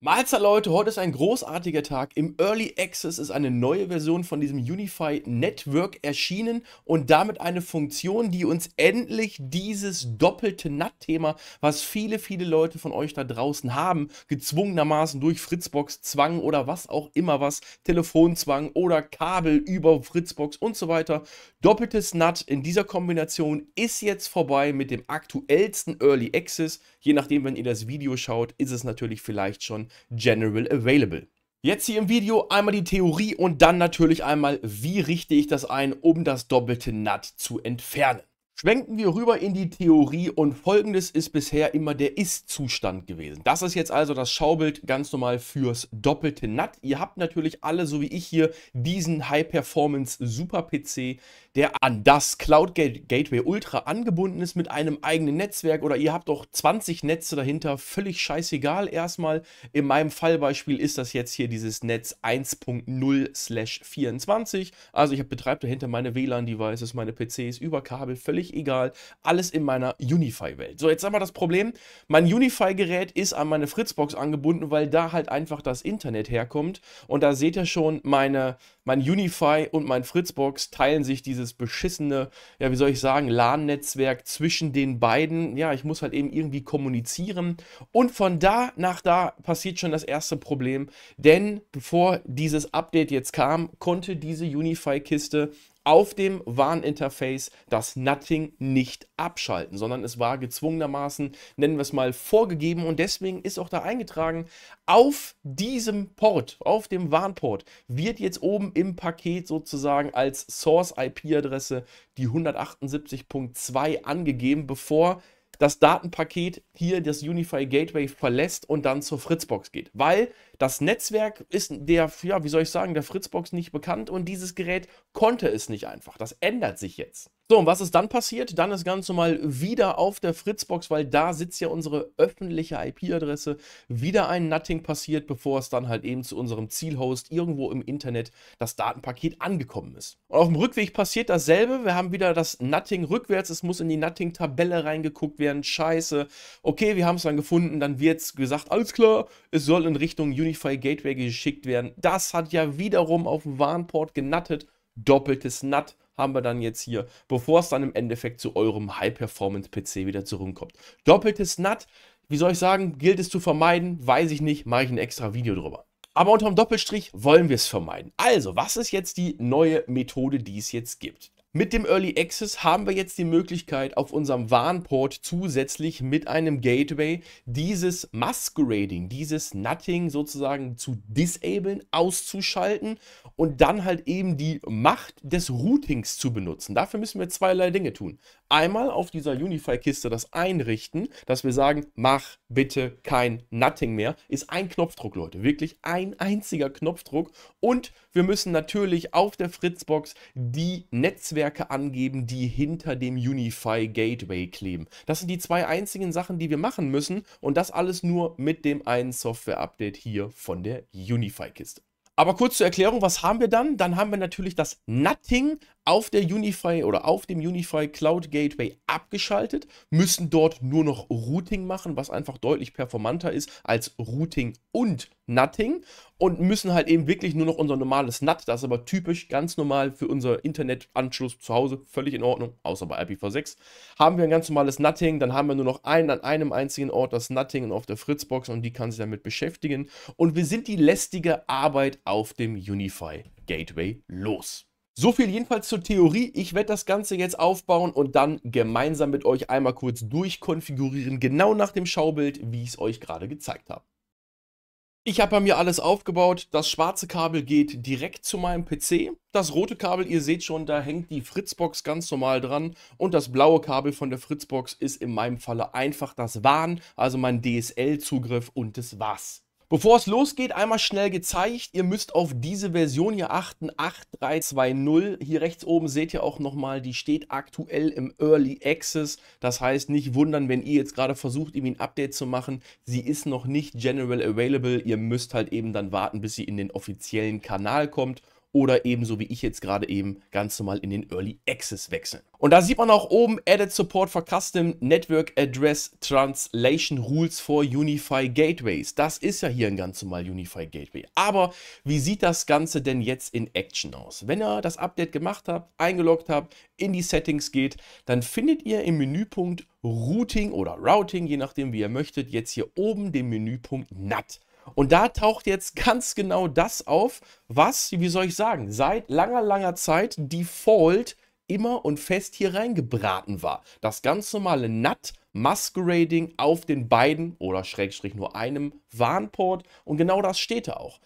Mahlzeit Leute, heute ist ein großartiger Tag. Im Early Access ist eine neue Version von diesem Unify Network erschienen und damit eine Funktion, die uns endlich dieses doppelte NAT-Thema, was viele, viele Leute von euch da draußen haben, gezwungenermaßen durch Fritzbox-Zwang oder was auch immer was, Telefonzwang oder Kabel über Fritzbox und so weiter, doppeltes NAT in dieser Kombination ist jetzt vorbei mit dem aktuellsten Early Access. Je nachdem, wenn ihr das Video schaut, ist es natürlich vielleicht schon general available. Jetzt hier im Video einmal die Theorie und dann natürlich einmal, wie richte ich das ein, um das doppelte NAT zu entfernen. Schwenken wir rüber in die Theorie und folgendes ist bisher immer der Ist-Zustand gewesen. Das ist jetzt also das Schaubild ganz normal fürs doppelte NAT. Ihr habt natürlich alle, so wie ich hier, diesen High-Performance Super-PC, der an das Cloud Gateway Ultra angebunden ist mit einem eigenen Netzwerk oder ihr habt auch 20 Netze dahinter, völlig scheißegal erstmal. In meinem Fallbeispiel ist das jetzt hier dieses Netz 1.0/24. Also ich betreibe dahinter meine WLAN-Devices, meine PCs über Kabel, völlig völlig egal. Alles in meiner Unify-Welt. So, jetzt haben wir das Problem. Mein Unify-Gerät ist an meine Fritzbox angebunden, weil da halt einfach das Internet herkommt. Und da seht ihr schon, meine, mein Unify und mein Fritzbox teilen sich dieses beschissene, ja, wie soll ich sagen, LAN-Netzwerk zwischen den beiden. Ja, ich muss halt eben irgendwie kommunizieren. Und von da nach da passiert schon das erste Problem. Denn bevor dieses Update jetzt kam, konnte diese Unify-Kiste auf dem Warninterface das Nutting nicht abschalten, sondern es war gezwungenermaßen, nennen wir es mal, vorgegeben und deswegen ist auch da eingetragen, auf diesem Port, auf dem Warnport, wird jetzt oben im Paket sozusagen als Source-IP-Adresse die 178.2 angegeben, bevor das Datenpaket hier das Unify Gateway verlässt und dann zur Fritzbox geht. Weil das Netzwerk ist der, ja, wie soll ich sagen, der Fritzbox nicht bekannt und dieses Gerät konnte es nicht einfach. Das ändert sich jetzt. So, und was ist dann passiert? Dann ist ganz normal wieder auf der Fritzbox, weil da sitzt ja unsere öffentliche IP-Adresse, wieder ein Nutting passiert, bevor es dann halt eben zu unserem Zielhost irgendwo im Internet das Datenpaket angekommen ist. Und auf dem Rückweg passiert dasselbe. Wir haben wieder das Nutting rückwärts. Es muss in die Nutting-Tabelle reingeguckt werden. Scheiße. Okay, wir haben es dann gefunden. Dann wird es gesagt, alles klar, es soll in Richtung Unity Unify Gateway geschickt werden. Das hat ja wiederum auf dem Warnport genattet. Doppeltes Nut haben wir dann jetzt hier, bevor es dann im Endeffekt zu eurem High-Performance-PC wieder zurückkommt. Doppeltes Nut, wie soll ich sagen, gilt es zu vermeiden? Weiß ich nicht, mache ich ein extra Video drüber. Aber unterm Doppelstrich wollen wir es vermeiden. Also, was ist jetzt die neue Methode, die es jetzt gibt? Mit dem Early Access haben wir jetzt die Möglichkeit, auf unserem Warnport zusätzlich mit einem Gateway dieses Masquerading, dieses Nutting sozusagen zu disablen, auszuschalten und dann halt eben die Macht des Routings zu benutzen. Dafür müssen wir zweierlei Dinge tun. Einmal auf dieser Unify-Kiste das einrichten, dass wir sagen, mach bitte kein Nutting mehr. Ist ein Knopfdruck, Leute. Wirklich ein einziger Knopfdruck. Und wir müssen natürlich auf der Fritzbox die Netzwerke Netzwerke angeben, die hinter dem Unify Gateway kleben. Das sind die zwei einzigen Sachen, die wir machen müssen und das alles nur mit dem einen Software-Update hier von der Unify-Kiste. Aber kurz zur Erklärung, was haben wir dann? Dann haben wir natürlich das Nutting, auf der Unify oder auf dem Unify Cloud Gateway abgeschaltet, müssen dort nur noch Routing machen, was einfach deutlich performanter ist als Routing und Nutting und müssen halt eben wirklich nur noch unser normales NAT, das ist aber typisch ganz normal für unser Internetanschluss zu Hause, völlig in Ordnung, außer bei IPv6. Haben wir ein ganz normales Nutting, dann haben wir nur noch einen an einem einzigen Ort das Nothing auf der Fritzbox und die kann sich damit beschäftigen und wir sind die lästige Arbeit auf dem Unify Gateway los. So viel jedenfalls zur Theorie. Ich werde das Ganze jetzt aufbauen und dann gemeinsam mit euch einmal kurz durchkonfigurieren, genau nach dem Schaubild, wie ich es euch gerade gezeigt habe. Ich habe bei mir alles aufgebaut. Das schwarze Kabel geht direkt zu meinem PC. Das rote Kabel, ihr seht schon, da hängt die Fritzbox ganz normal dran. Und das blaue Kabel von der Fritzbox ist in meinem Falle einfach das WAN, also mein DSL-Zugriff und das war's. Bevor es losgeht, einmal schnell gezeigt, ihr müsst auf diese Version hier achten, 8320. Hier rechts oben seht ihr auch nochmal, die steht aktuell im Early Access. Das heißt, nicht wundern, wenn ihr jetzt gerade versucht, irgendwie ein Update zu machen. Sie ist noch nicht general available. Ihr müsst halt eben dann warten, bis sie in den offiziellen Kanal kommt oder ebenso wie ich jetzt gerade eben ganz normal in den Early Access wechseln. Und da sieht man auch oben Added Support for Custom Network Address Translation Rules for Unify Gateways. Das ist ja hier ein ganz normal Unify Gateway. Aber wie sieht das Ganze denn jetzt in Action aus? Wenn ihr das Update gemacht habt, eingeloggt habt, in die Settings geht, dann findet ihr im Menüpunkt Routing oder Routing, je nachdem wie ihr möchtet, jetzt hier oben den Menüpunkt NAT. Und da taucht jetzt ganz genau das auf, was, wie soll ich sagen, seit langer, langer Zeit default immer und fest hier reingebraten war. Das ganz normale NAT Masquerading auf den beiden oder Schrägstrich nur einem Warnport. und genau das steht da auch.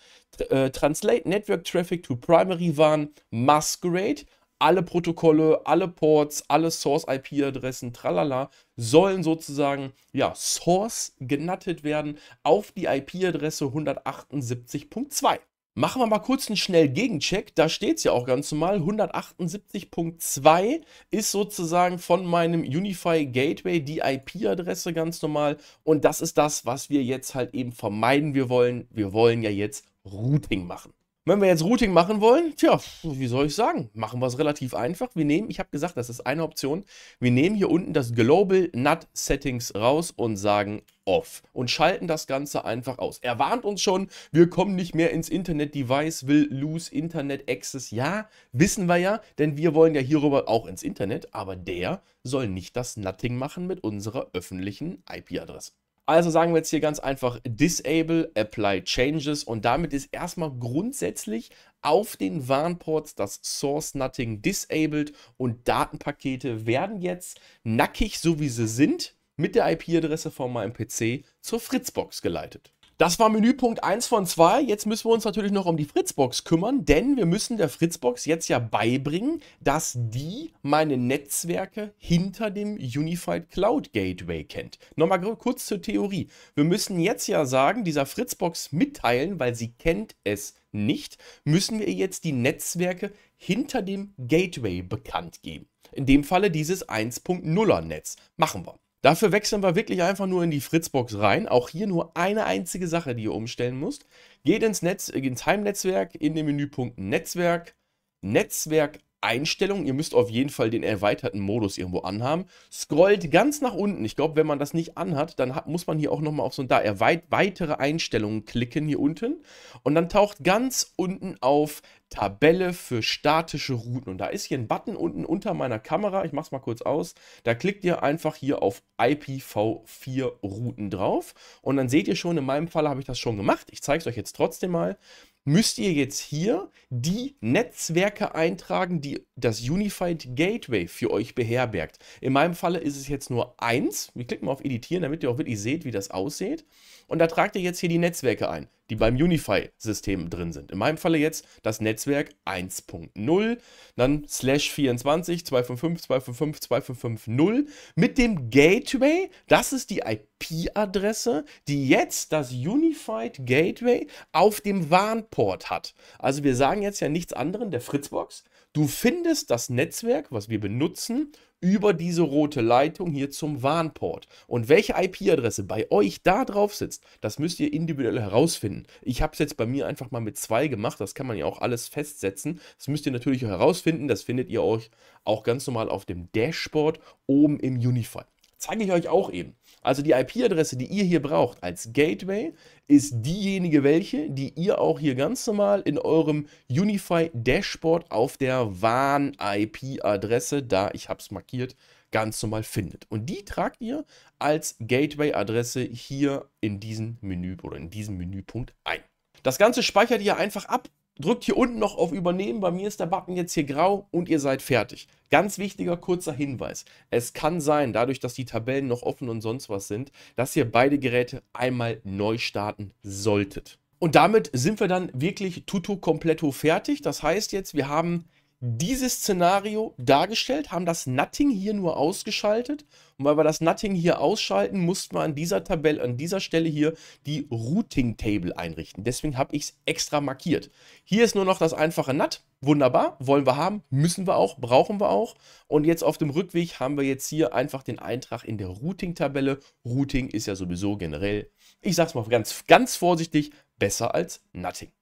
Äh, Translate Network Traffic to Primary WAN Masquerade alle Protokolle, alle Ports, alle Source-IP-Adressen, tralala, sollen sozusagen, ja, Source genattet werden auf die IP-Adresse 178.2. Machen wir mal kurz einen schnellen Gegencheck. Da steht es ja auch ganz normal. 178.2 ist sozusagen von meinem Unify Gateway die IP-Adresse ganz normal. Und das ist das, was wir jetzt halt eben vermeiden. Wir wollen, wir wollen ja jetzt Routing machen. Wenn wir jetzt Routing machen wollen, tja, wie soll ich sagen? Machen wir es relativ einfach. Wir nehmen, ich habe gesagt, das ist eine Option. Wir nehmen hier unten das Global NAT Settings raus und sagen off und schalten das Ganze einfach aus. Er warnt uns schon, wir kommen nicht mehr ins Internet-Device, will lose Internet Access. Ja, wissen wir ja, denn wir wollen ja hierüber auch ins Internet, aber der soll nicht das Nutting machen mit unserer öffentlichen IP-Adresse. Also sagen wir jetzt hier ganz einfach Disable, Apply Changes und damit ist erstmal grundsätzlich auf den Warnports das Source Nothing disabled und Datenpakete werden jetzt nackig, so wie sie sind, mit der IP-Adresse von meinem PC zur Fritzbox geleitet. Das war Menüpunkt 1 von 2. Jetzt müssen wir uns natürlich noch um die Fritzbox kümmern, denn wir müssen der Fritzbox jetzt ja beibringen, dass die meine Netzwerke hinter dem Unified Cloud Gateway kennt. Nochmal kurz zur Theorie. Wir müssen jetzt ja sagen, dieser Fritzbox mitteilen, weil sie kennt es nicht, müssen wir jetzt die Netzwerke hinter dem Gateway bekannt geben. In dem Falle dieses 1.0er Netz. Machen wir. Dafür wechseln wir wirklich einfach nur in die Fritzbox rein. Auch hier nur eine einzige Sache, die ihr umstellen müsst. Geht ins, Netz, äh, ins Heimnetzwerk, in den Menüpunkt Netzwerk, Netzwerk Einstellungen. Ihr müsst auf jeden Fall den erweiterten Modus irgendwo anhaben. Scrollt ganz nach unten. Ich glaube, wenn man das nicht anhat, dann hat, muss man hier auch nochmal auf so ein da erweit weitere Einstellungen klicken hier unten. Und dann taucht ganz unten auf Tabelle für statische Routen. Und da ist hier ein Button unten unter meiner Kamera. Ich mache es mal kurz aus. Da klickt ihr einfach hier auf IPv4 Routen drauf. Und dann seht ihr schon, in meinem Fall habe ich das schon gemacht. Ich zeige es euch jetzt trotzdem mal. Müsst ihr jetzt hier die Netzwerke eintragen, die das Unified Gateway für euch beherbergt. In meinem Falle ist es jetzt nur eins. Wir klicken mal auf Editieren, damit ihr auch wirklich seht, wie das aussieht. Und da tragt ihr jetzt hier die Netzwerke ein die beim Unify-System drin sind. In meinem Falle jetzt das Netzwerk 1.0, dann slash 24, 255, 255, 255, 0 mit dem Gateway. Das ist die IP-Adresse, die jetzt das Unified Gateway auf dem Warnport hat. Also wir sagen jetzt ja nichts anderes der Fritzbox Du findest das Netzwerk, was wir benutzen, über diese rote Leitung hier zum Warnport. Und welche IP-Adresse bei euch da drauf sitzt, das müsst ihr individuell herausfinden. Ich habe es jetzt bei mir einfach mal mit zwei gemacht, das kann man ja auch alles festsetzen. Das müsst ihr natürlich herausfinden, das findet ihr euch auch ganz normal auf dem Dashboard oben im Unify. Zeige ich euch auch eben. Also die IP-Adresse, die ihr hier braucht als Gateway, ist diejenige welche, die ihr auch hier ganz normal in eurem Unify Dashboard auf der WAN-IP-Adresse, da ich habe es markiert, ganz normal findet. Und die tragt ihr als Gateway-Adresse hier in diesen Menü oder in diesem Menüpunkt ein. Das Ganze speichert ihr einfach ab drückt hier unten noch auf Übernehmen. Bei mir ist der Button jetzt hier grau und ihr seid fertig. Ganz wichtiger kurzer Hinweis. Es kann sein, dadurch, dass die Tabellen noch offen und sonst was sind, dass ihr beide Geräte einmal neu starten solltet. Und damit sind wir dann wirklich tutto completo fertig. Das heißt jetzt, wir haben dieses Szenario dargestellt, haben das Nothing hier nur ausgeschaltet. Und weil wir das Nothing hier ausschalten, mussten wir an dieser Tabelle, an dieser Stelle hier die Routing Table einrichten. Deswegen habe ich es extra markiert. Hier ist nur noch das einfache NAT. Wunderbar, wollen wir haben, müssen wir auch, brauchen wir auch. Und jetzt auf dem Rückweg haben wir jetzt hier einfach den Eintrag in der Routing-Tabelle. Routing ist ja sowieso generell, ich sage es mal ganz, ganz vorsichtig, besser als Nothing.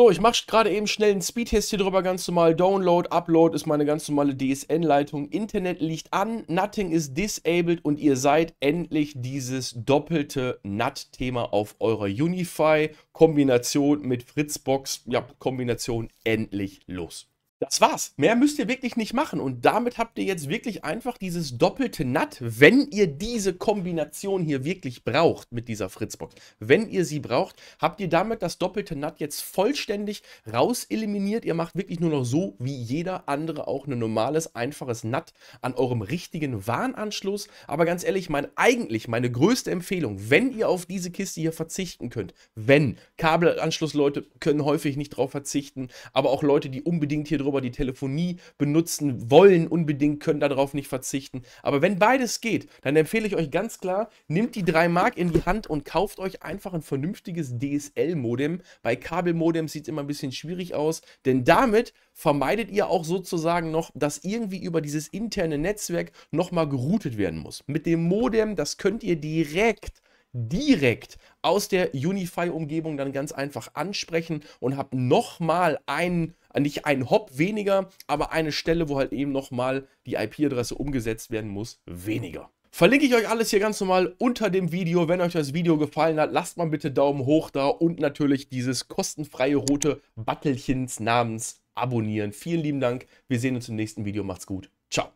So, ich mache gerade eben schnell einen Speedtest hier drüber, ganz normal. Download, Upload ist meine ganz normale DSN-Leitung. Internet liegt an, Nothing ist disabled und ihr seid endlich dieses doppelte NAT-Thema auf eurer Unify-Kombination mit Fritzbox, ja, Kombination endlich los. Das war's. Mehr müsst ihr wirklich nicht machen. Und damit habt ihr jetzt wirklich einfach dieses doppelte Natt, wenn ihr diese Kombination hier wirklich braucht mit dieser Fritzbox. Wenn ihr sie braucht, habt ihr damit das doppelte Natt jetzt vollständig raus eliminiert. Ihr macht wirklich nur noch so, wie jeder andere auch ein normales, einfaches Natt an eurem richtigen Warnanschluss. Aber ganz ehrlich, mein, eigentlich meine größte Empfehlung, wenn ihr auf diese Kiste hier verzichten könnt, wenn Kabelanschlussleute können häufig nicht drauf verzichten, aber auch Leute, die unbedingt hier drauf Roboter die Telefonie benutzen wollen, unbedingt, können darauf nicht verzichten. Aber wenn beides geht, dann empfehle ich euch ganz klar, nehmt die 3 Mark in die Hand und kauft euch einfach ein vernünftiges DSL-Modem. Bei Kabelmodem sieht es immer ein bisschen schwierig aus, denn damit vermeidet ihr auch sozusagen noch, dass irgendwie über dieses interne Netzwerk nochmal geroutet werden muss. Mit dem Modem, das könnt ihr direkt direkt aus der Unify-Umgebung dann ganz einfach ansprechen und habt nochmal einen nicht ein Hop weniger, aber eine Stelle, wo halt eben nochmal die IP-Adresse umgesetzt werden muss, weniger. Verlinke ich euch alles hier ganz normal unter dem Video. Wenn euch das Video gefallen hat, lasst mal bitte Daumen hoch da und natürlich dieses kostenfreie rote Battelchens namens abonnieren. Vielen lieben Dank. Wir sehen uns im nächsten Video. Macht's gut. Ciao.